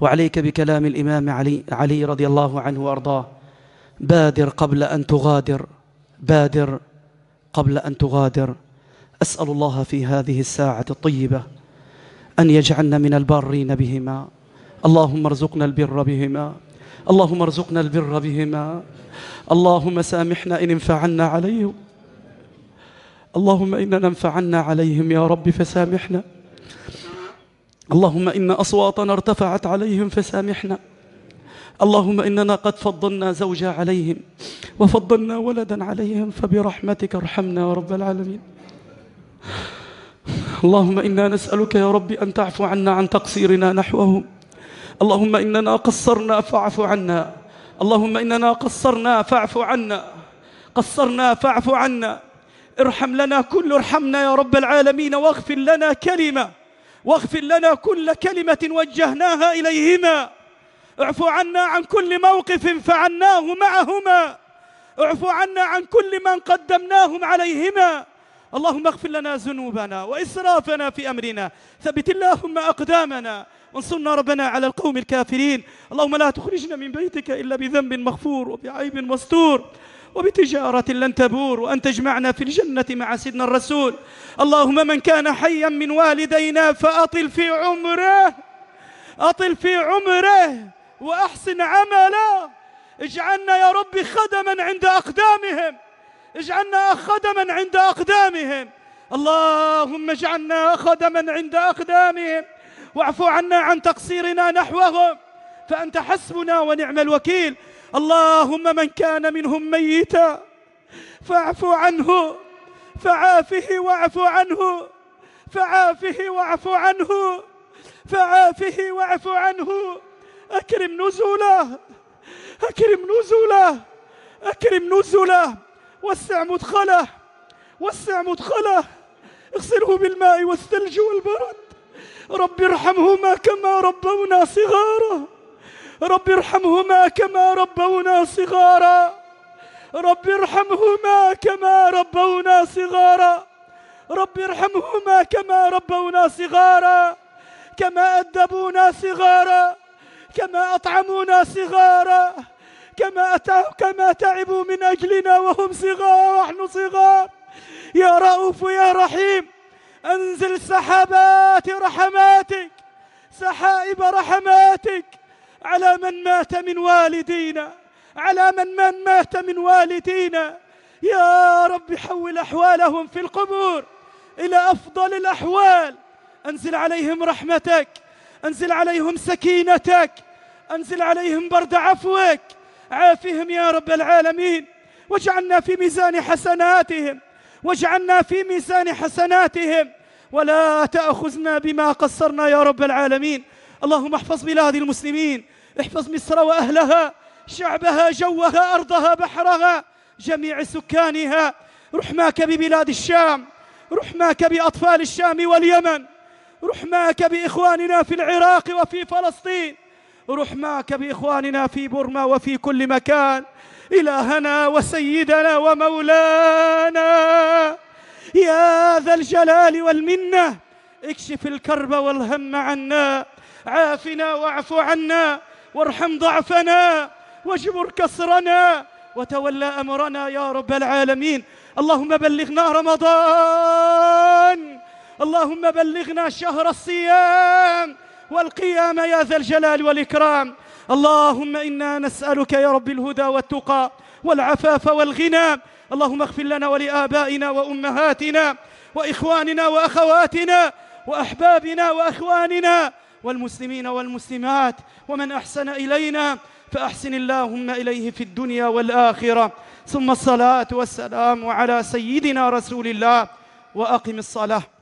وعليك بكلام الإمام علي, علي رضي الله عنه وأرضاه بادر قبل أن تغادر بادر قبل أن تغادر أسأل الله في هذه الساعة الطيبة أن يجعلنا من البارين بهما اللهم ارزقنا البر بهما اللهم ارزقنا البر بهما اللهم سامحنا إن انفعلنا عليهم اللهم إننا انفعنا عليهم يا رب فسامحنا اللهم إن أصواتنا ارتفعت عليهم فسامحنا اللهم إننا قد فضلنا زوجا عليهم وفضلنا ولدا عليهم فبرحمتك ارحمنا يا رب العالمين اللهم إنا نسألك يا رب أن تعفو عنا عن تقصيرنا نحوهم اللهم إننا قصرنا فاعف عنا اللهم إننا قصرنا فاعف عنا قصرنا فاعف عنا ارحم لنا كل ارحمنا يا رب العالمين واغفر لنا كلمة واغفر لنا كل كلمة وجهناها إليهما اعفو عنا عن كل موقف فعلناه معهما اعفو عنا عن كل من قدمناهم عليهما اللهم اغفر لنا ذنوبنا وإسرافنا في أمرنا ثبت اللهم أقدامنا وانصرنا ربنا على القوم الكافرين اللهم لا تخرجنا من بيتك إلا بذنب مغفور وبعيب مستور وبتجارة لن تبور وأن تجمعنا في الجنة مع سيدنا الرسول اللهم من كان حيا من والدينا فأطل في عمره أطل في عمره وأحسن عمله اجعلنا يا رب خدما عند أقدامهم اجعلنا خدما عند أقدامهم اللهم اجعلنا خدما عند أقدامهم واعف عنا عن تقصيرنا نحوهم فأنت حسبنا ونعم الوكيل اللهم من كان منهم ميتا فاعف عنه فعافه واعف عنه فعافه واعف عنه فعافه واعف عنه أكرم نزوله أكرم نزوله أكرم نزله وسع مدخله وسع مدخله اغسله بالماء والثلج والبرد رب ارحمهما كما ربونا صغارا رب ارحمهما كما ربونا صغارا رب ارحمهما كما ربونا صغارا رب ارحمهما كما ربونا صغارا كما أدبونا صغارا كما أطعمونا صغارا كما كما تعبوا من أجلنا وهم صغار ونحن صغار يا رؤوف يا رحيم أنزل سحابات رحماتك سحائب رحماتك على من مات من والدينا على من من مات من والدينا يا رب حول أحوالهم في القبور إلى أفضل الأحوال أنزل عليهم رحمتك أنزل عليهم سكينتك أنزل عليهم برد عفوك عافهم يا رب العالمين واجعلنا في ميزان حسناتهم واجعلنا في ميزان حسناتهم ولا تأخذنا بما قصرنا يا رب العالمين اللهم احفظ بلاد المسلمين احفظ مصر وأهلها شعبها جوها أرضها بحرها جميع سكانها رحماك ببلاد الشام رحماك بأطفال الشام واليمن رحماك بإخواننا في العراق وفي فلسطين رحماك بإخواننا في برما وفي كل مكان إلهنا وسيدنا ومولانا يا ذا الجلال والمنة اكشف الكرب والهم عنا عافنا واعف عنا وارحم ضعفنا واجبر كسرنا وتولى أمرنا يا رب العالمين اللهم بلغنا رمضان اللهم بلغنا شهر الصيام والقيام يا ذا الجلال والإكرام اللهم إنا نسألك يا رب الهدى والتقى والعفاف والغنى اللهم اغفر لنا ولآبائنا وأمهاتنا وإخواننا وأخواتنا وأحبابنا وأخواننا والمسلمين والمسلمات ومن أحسن إلينا فأحسن اللهم إليه في الدنيا والآخرة ثم الصلاة والسلام على سيدنا رسول الله وأقم الصلاة